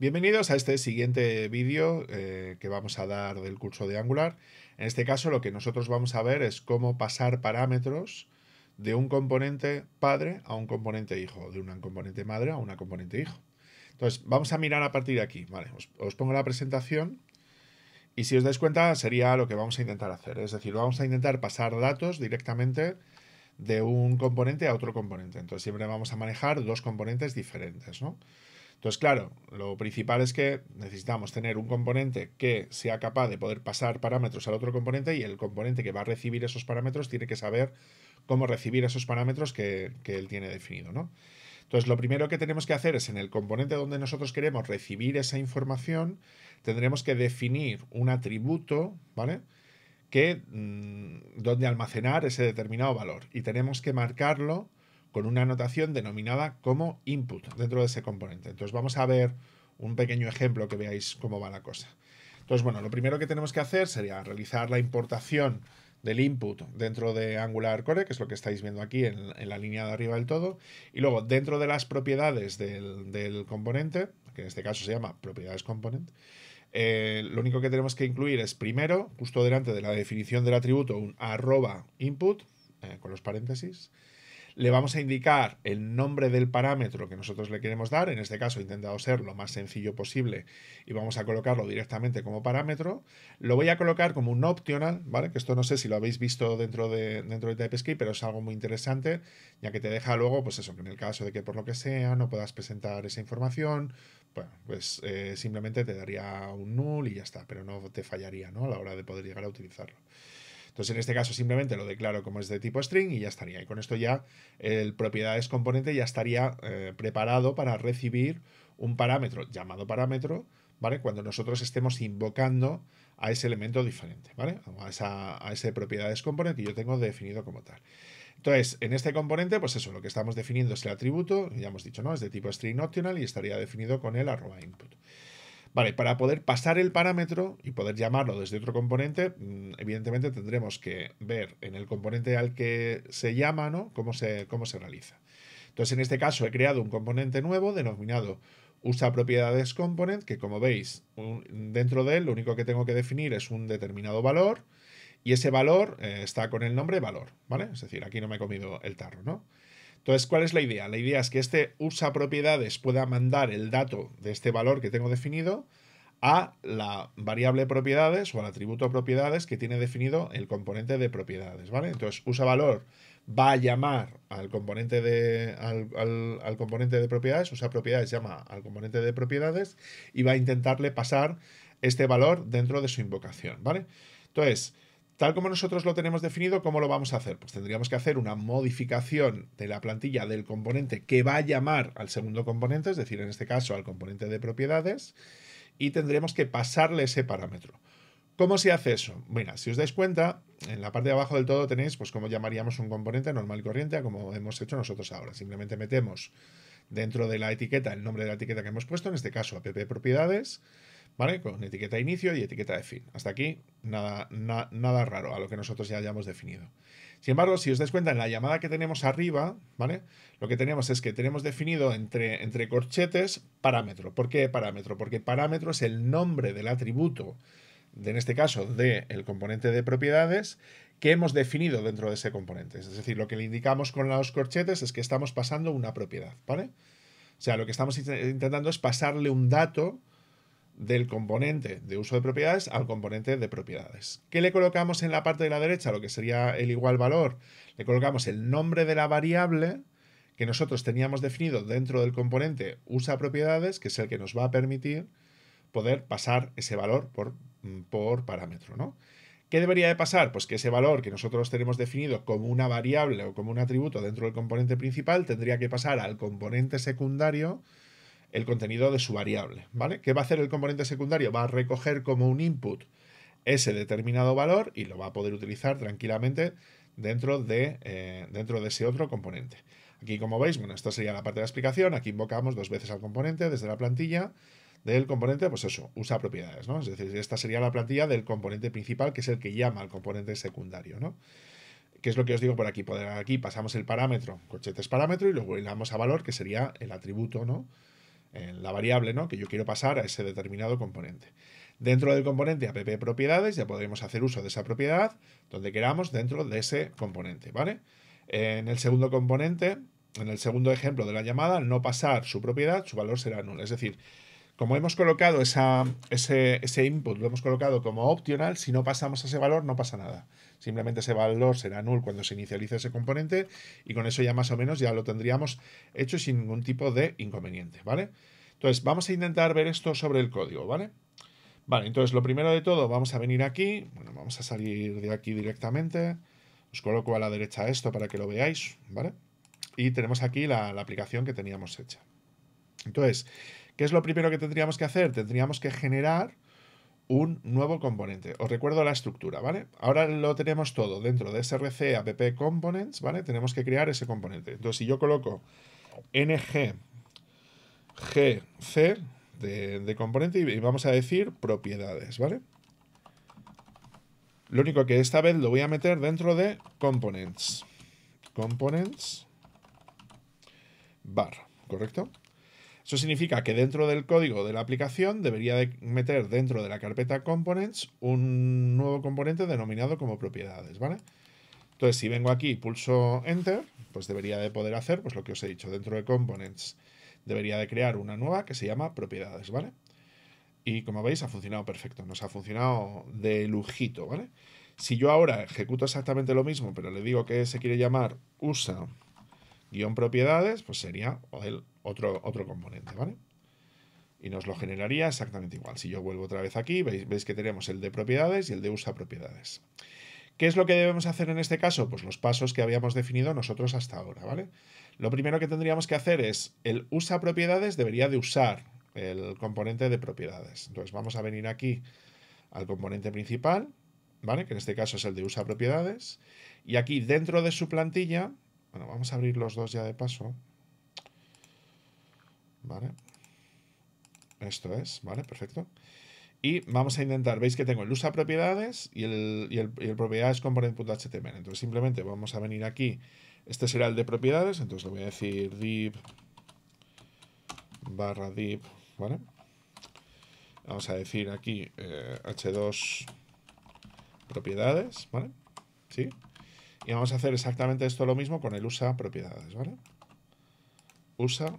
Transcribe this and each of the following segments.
Bienvenidos a este siguiente vídeo eh, que vamos a dar del curso de Angular. En este caso lo que nosotros vamos a ver es cómo pasar parámetros de un componente padre a un componente hijo, de una componente madre a una componente hijo. Entonces, vamos a mirar a partir de aquí. os, os pongo la presentación y si os dais cuenta sería lo que vamos a intentar hacer. Es decir, vamos a intentar pasar datos directamente de un componente a otro componente. Entonces siempre vamos a manejar dos componentes diferentes, ¿no? Entonces, claro, lo principal es que necesitamos tener un componente que sea capaz de poder pasar parámetros al otro componente y el componente que va a recibir esos parámetros tiene que saber cómo recibir esos parámetros que, él tiene definido, ¿no? Entonces, lo primero que tenemos que hacer es en el componente donde nosotros queremos recibir esa información, tendremos que definir un atributo, ¿vale? Que, mm, donde almacenar ese determinado valor. Y tenemos que marcarlo con una anotación denominada como input dentro de ese componente. Entonces vamos a ver un pequeño ejemplo que veáis cómo va la cosa. Entonces, bueno, lo primero que tenemos que hacer sería realizar la importación del input dentro de Angular Core, que es lo que estáis viendo aquí en, la línea de arriba del todo, y luego dentro de las propiedades del, componente, que en este caso se llama propiedades component, eh, lo único que tenemos que incluir es primero, justo delante de la definición del atributo, un arroba input, eh, con los paréntesis, le vamos a indicar el nombre del parámetro que nosotros le queremos dar. En este caso he intentado ser lo más sencillo posible y vamos a colocarlo directamente como parámetro. Lo voy a colocar como un optional, ¿vale? Que esto no sé si lo habéis visto dentro de, dentro de TypeScript, pero es algo muy interesante, ya que te deja luego, pues eso, en el caso de que por lo que sea no puedas presentar esa información, pues eh, simplemente te daría un null y ya está, pero no te fallaría ¿no? a la hora de poder llegar a utilizarlo. Entonces, en este caso, simplemente lo declaro como es de tipo string y ya estaría. Y con esto ya el propiedades componente ya estaría eh, preparado para recibir un parámetro llamado parámetro, ¿vale? Cuando nosotros estemos invocando a ese elemento diferente, ¿vale? A, a ese propiedades componente que yo tengo definido como tal. Entonces, en este componente, pues eso, lo que estamos definiendo es el atributo, ya hemos dicho, ¿no? Es de tipo string optional y estaría definido con el arroba input. Vale, para poder pasar el parámetro y poder llamarlo desde otro componente, mm, evidentemente tendremos que ver en el componente al que se llama, ¿no? Cómo se, cómo se realiza. Entonces, en este caso he creado un componente nuevo denominado usa propiedades component, que como veis, dentro de él lo único que tengo que definir es un determinado valor y ese valor eh, está con el nombre valor, ¿vale? Es decir, aquí no me he comido el tarro, ¿no? Entonces, ¿cuál es la idea? La idea es que este usa propiedades pueda mandar el dato de este valor que tengo definido a la variable propiedades o al atributo propiedades que tiene definido el componente de propiedades, ¿vale? Entonces, usa valor va a llamar al componente de al, componente de propiedades, usa propiedades, llama al componente de propiedades y va a intentarle pasar este valor dentro de su invocación, ¿vale? Entonces, Tal como nosotros lo tenemos definido, ¿cómo lo vamos a hacer? Pues tendríamos que hacer una modificación de la plantilla del componente que va a llamar al segundo componente, es decir, en este caso al componente de propiedades, y tendremos que pasarle ese parámetro. ¿Cómo se hace eso? Mira, si os dais cuenta, en la parte de abajo del todo tenéis pues cómo llamaríamos un componente normal y corriente, como hemos hecho nosotros ahora. Simplemente metemos dentro de la etiqueta el nombre de la etiqueta que hemos puesto, en este caso app propiedades, ¿vale? Con etiqueta de inicio y etiqueta de fin. Hasta aquí nada, nada raro a lo que nosotros ya hayamos definido. Sin embargo, si os dais cuenta, en la llamada que tenemos arriba, ¿vale? Lo que tenemos es que tenemos definido entre, entre corchetes parámetro. ¿Por qué parámetro? Porque parámetro es el nombre del atributo, en este caso, del componente de propiedades, que hemos definido dentro de ese componente. Es decir, lo que le indicamos con los corchetes es que estamos pasando una propiedad, ¿vale? O sea, lo que estamos intentando es pasarle un dato del componente de uso de propiedades al componente de propiedades. ¿Qué le colocamos en la parte de la derecha? Lo que sería el igual valor. Le colocamos el nombre de la variable que nosotros teníamos definido dentro del componente usa propiedades, que es el que nos va a permitir poder pasar ese valor por, mm, por parámetro. ¿no? ¿Qué debería de pasar? Pues que ese valor que nosotros tenemos definido como una variable o como un atributo dentro del componente principal tendría que pasar al componente secundario, el contenido de su variable, ¿vale? ¿Qué va a hacer el componente secundario? Va a recoger como un input ese determinado valor y lo va a poder utilizar tranquilamente dentro de, eh, dentro de ese otro componente. Aquí, como veis, bueno, esta sería la parte de la explicación. Aquí invocamos dos veces al componente desde la plantilla del componente, pues eso, usa propiedades, ¿no? Es decir, esta sería la plantilla del componente principal, que es el que llama al componente secundario, ¿no? ¿Qué es lo que os digo por aquí? aquí pasamos el parámetro, cochetes parámetro, y luego le damos a valor, que sería el atributo, ¿no? en la variable ¿no? que yo quiero pasar a ese determinado componente. Dentro del componente app propiedades ya podremos hacer uso de esa propiedad donde queramos dentro de ese componente, ¿vale? En el segundo componente, en el segundo ejemplo de la llamada, no pasar su propiedad, su valor será nulo. Es decir, como hemos colocado ese, input, lo hemos colocado como optional, si no pasamos a ese valor no pasa nada. Simplemente ese valor será null cuando se inicialice ese componente y con eso ya más o menos ya lo tendríamos hecho sin ningún tipo de inconveniente, ¿vale? Entonces, vamos a intentar ver esto sobre el código, ¿vale? Vale, entonces lo primero de todo, vamos a venir aquí, bueno, vamos a salir de aquí directamente, os coloco a la derecha esto para que lo veáis, ¿vale? Y tenemos aquí la, la aplicación que teníamos hecha. Entonces, ¿Qué es lo primero que tendríamos que hacer? Tendríamos que generar un nuevo componente. Os recuerdo la estructura, ¿vale? Ahora lo tenemos todo dentro de src app components, ¿vale? Tenemos que crear ese componente. Entonces, si yo coloco ng de, de componente y vamos a decir propiedades, ¿vale? Lo único que esta vez lo voy a meter dentro de components. Components bar, ¿correcto? Eso significa que dentro del código de la aplicación debería de meter dentro de la carpeta components un nuevo componente denominado como propiedades, ¿vale? Entonces, si vengo aquí y pulso enter, pues debería de poder hacer pues lo que os he dicho, dentro de components debería de crear una nueva que se llama propiedades, ¿vale? Y como veis, ha funcionado perfecto, nos ha funcionado de lujito, ¿vale? Si yo ahora ejecuto exactamente lo mismo, pero le digo que se quiere llamar usa guión propiedades, pues sería otro, otro componente, ¿vale? Y nos lo generaría exactamente igual. Si yo vuelvo otra vez aquí, veis, veis que tenemos el de propiedades y el de usa propiedades. ¿Qué es lo que debemos hacer en este caso? Pues los pasos que habíamos definido nosotros hasta ahora, ¿vale? Lo primero que tendríamos que hacer es, el usa propiedades debería de usar el componente de propiedades. Entonces vamos a venir aquí al componente principal, ¿vale? Que en este caso es el de usa propiedades. Y aquí dentro de su plantilla bueno, vamos a abrir los dos ya de paso. Vale. Esto es, vale, perfecto. Y vamos a intentar, veis que tengo el usa propiedades y el, y el, y propiedades component.html. Entonces simplemente vamos a venir aquí, este será el de propiedades, entonces le voy a decir div barra div, ¿vale? Vamos a decir aquí h2 eh, propiedades, ¿vale? ¿Sí? Y vamos a hacer exactamente esto lo mismo con el usa propiedades, ¿vale? Usa.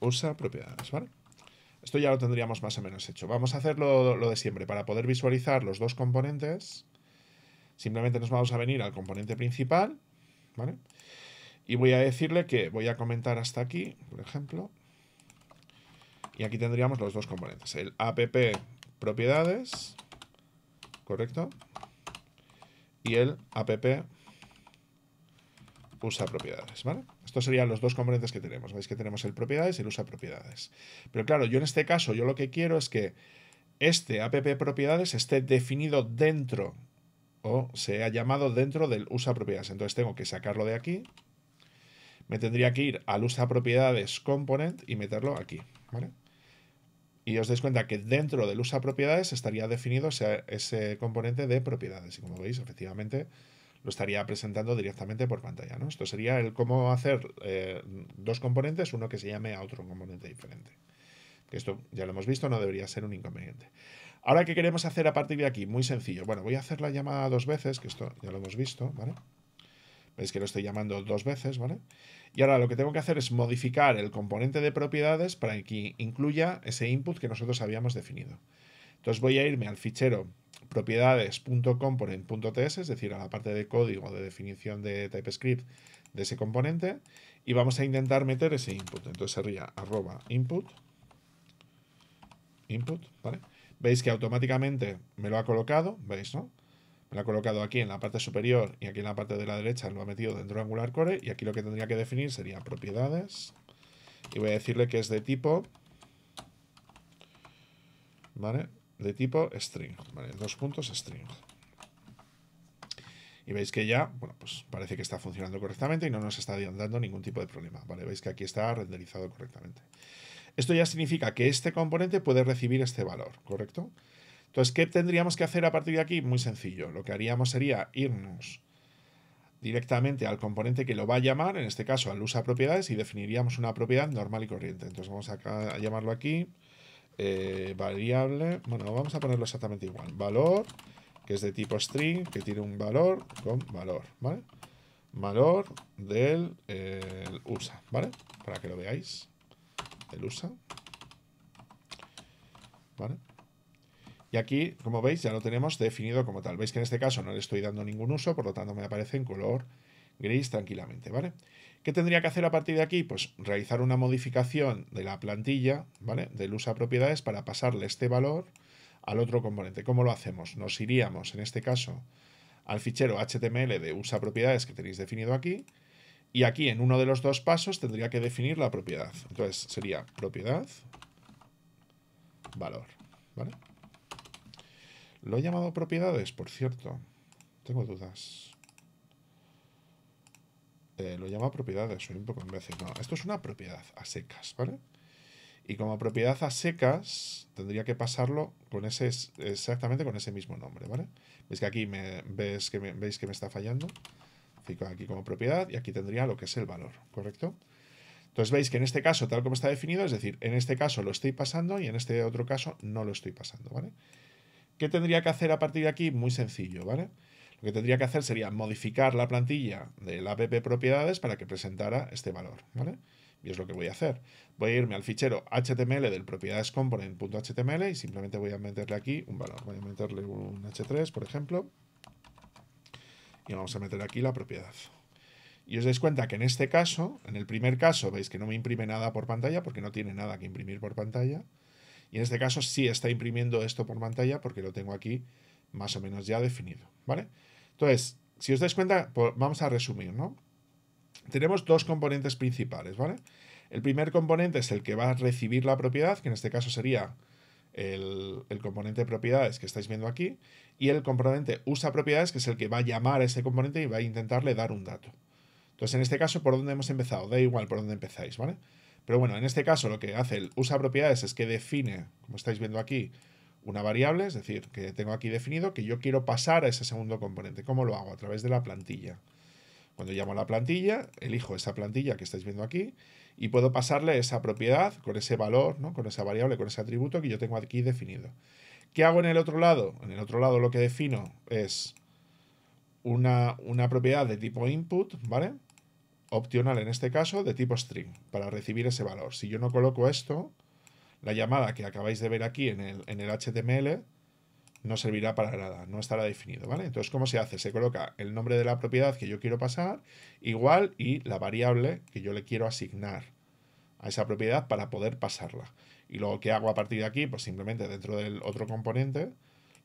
Usa propiedades, ¿vale? Esto ya lo tendríamos más o menos hecho. Vamos a hacer lo, lo de siempre. Para poder visualizar los dos componentes, simplemente nos vamos a venir al componente principal, ¿vale? Y voy a decirle que voy a comentar hasta aquí, por ejemplo. Y aquí tendríamos los dos componentes. El app propiedades, ¿correcto? y el app usa propiedades, ¿vale? Estos serían los dos componentes que tenemos. Veis que tenemos el propiedades y el usa propiedades. Pero claro, yo en este caso, yo lo que quiero es que este app propiedades esté definido dentro o sea llamado dentro del usa propiedades. Entonces tengo que sacarlo de aquí. Me tendría que ir al usa propiedades component y meterlo aquí, ¿vale? y os dais cuenta que dentro del USA propiedades estaría definido ese, componente de propiedades. Y como veis, efectivamente, lo estaría presentando directamente por pantalla. ¿no? Esto sería el cómo hacer eh, dos componentes, uno que se llame a otro componente diferente. Que esto ya lo hemos visto, no debería ser un inconveniente. Ahora, ¿qué queremos hacer a partir de aquí? Muy sencillo. Bueno, voy a hacer la llamada dos veces, que esto ya lo hemos visto, ¿vale? Veis que lo estoy llamando dos veces, ¿vale? Y ahora lo que tengo que hacer es modificar el componente de propiedades para que incluya ese input que nosotros habíamos definido. Entonces voy a irme al fichero propiedades.component.ts, es decir, a la parte de código de definición de TypeScript de ese componente, y vamos a intentar meter ese input. Entonces sería arroba input, input, ¿vale? Veis que automáticamente me lo ha colocado, ¿veis, no? me lo ha colocado aquí en la parte superior y aquí en la parte de la derecha lo ha metido dentro de Angular Core y aquí lo que tendría que definir sería propiedades y voy a decirle que es de tipo ¿vale? de tipo string ¿vale? dos puntos string y veis que ya, bueno, pues parece que está funcionando correctamente y no nos está dando ningún tipo de problema, ¿vale? Veis que aquí está renderizado correctamente. Esto ya significa que este componente puede recibir este valor, ¿correcto? Entonces, ¿qué tendríamos que hacer a partir de aquí? Muy sencillo. Lo que haríamos sería irnos directamente al componente que lo va a llamar, en este caso al usa propiedades, y definiríamos una propiedad normal y corriente. Entonces vamos a llamarlo aquí, eh, variable, bueno, vamos a ponerlo exactamente igual, valor, que es de tipo string, que tiene un valor con valor, ¿vale? Valor del eh, usa, ¿vale? Para que lo veáis, el usa, ¿vale? Y aquí, como veis, ya lo tenemos definido como tal. Veis que en este caso no le estoy dando ningún uso, por lo tanto me aparece en color gris tranquilamente, ¿vale? ¿Qué tendría que hacer a partir de aquí? Pues realizar una modificación de la plantilla, ¿vale? Del usa propiedades para pasarle este valor al otro componente. ¿Cómo lo hacemos? Nos iríamos, en este caso, al fichero HTML de usa propiedades que tenéis definido aquí, y aquí en uno de los dos pasos tendría que definir la propiedad. Entonces sería propiedad, valor, ¿vale? Lo he llamado propiedades, por cierto. Tengo dudas. Eh, lo lo llama propiedades, un poco No, esto es una propiedad a secas, ¿vale? Y como propiedad a secas, tendría que pasarlo con ese exactamente con ese mismo nombre, ¿vale? Veis que aquí me, ves que veis que me está fallando. Fico aquí como propiedad y aquí tendría lo que es el valor, ¿correcto? Entonces veis que en este caso, tal como está definido, es decir, en este caso lo estoy pasando y en este otro caso no lo estoy pasando, ¿vale? vale ¿Qué tendría que hacer a partir de aquí? Muy sencillo, ¿vale? Lo que tendría que hacer sería modificar la plantilla del app propiedades para que presentara este valor, ¿vale? Y es lo que voy a hacer. Voy a irme al fichero HTML del propiedades propiedadescomponent.html y simplemente voy a meterle aquí un valor. Voy a meterle un h3, por ejemplo. Y vamos a meter aquí la propiedad. Y os dais cuenta que en este caso, en el primer caso, veis que no me imprime nada por pantalla porque no tiene nada que imprimir por pantalla. Y en este caso sí está imprimiendo esto por pantalla porque lo tengo aquí más o menos ya definido, ¿vale? Entonces, si os dais cuenta, pues vamos a resumir, ¿no? Tenemos dos componentes principales, ¿vale? El primer componente es el que va a recibir la propiedad, que en este caso sería el, componente de propiedades que estáis viendo aquí, y el componente usa propiedades, que es el que va a llamar a ese componente y va a intentarle dar un dato. Entonces, en este caso, ¿por dónde hemos empezado? Da igual por dónde empezáis, ¿vale? Pero bueno, en este caso lo que hace el usa propiedades es que define, como estáis viendo aquí, una variable, es decir, que tengo aquí definido que yo quiero pasar a ese segundo componente. ¿Cómo lo hago? A través de la plantilla. Cuando llamo a la plantilla, elijo esa plantilla que estáis viendo aquí y puedo pasarle esa propiedad con ese valor, ¿no? con esa variable, con ese atributo que yo tengo aquí definido. ¿Qué hago en el otro lado? En el otro lado lo que defino es una propiedad de tipo input, ¿vale? opcional en este caso de tipo string para recibir ese valor. Si yo no coloco esto, la llamada que acabáis de ver aquí en el, HTML no servirá para nada, no estará definido, ¿vale? Entonces, ¿cómo se hace? Se coloca el nombre de la propiedad que yo quiero pasar, igual, y la variable que yo le quiero asignar a esa propiedad para poder pasarla. Y luego, ¿qué hago a partir de aquí? Pues simplemente dentro del otro componente,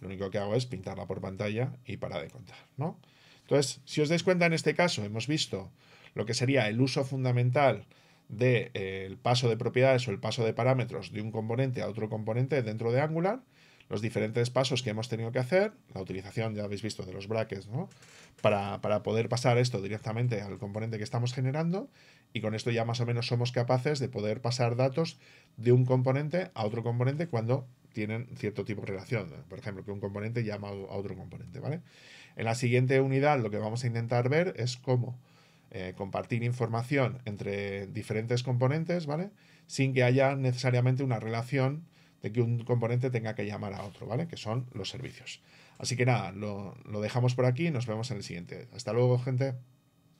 lo único que hago es pintarla por pantalla y para de contar, ¿no? Entonces, si os dais cuenta, en este caso hemos visto lo que sería el uso fundamental del eh, paso de propiedades o el paso de parámetros de un componente a otro componente dentro de Angular, los diferentes pasos que hemos tenido que hacer, la utilización, ya habéis visto, de los brackets, ¿no? Para, poder pasar esto directamente al componente que estamos generando y con esto ya más o menos somos capaces de poder pasar datos de un componente a otro componente cuando tienen cierto tipo de relación, por ejemplo, que un componente llama a otro componente, ¿vale? En la siguiente unidad lo que vamos a intentar ver es cómo eh, compartir información entre diferentes componentes, ¿vale? Sin que haya necesariamente una relación de que un componente tenga que llamar a otro, ¿vale? Que son los servicios. Así que nada, lo, lo dejamos por aquí y nos vemos en el siguiente. Hasta luego, gente.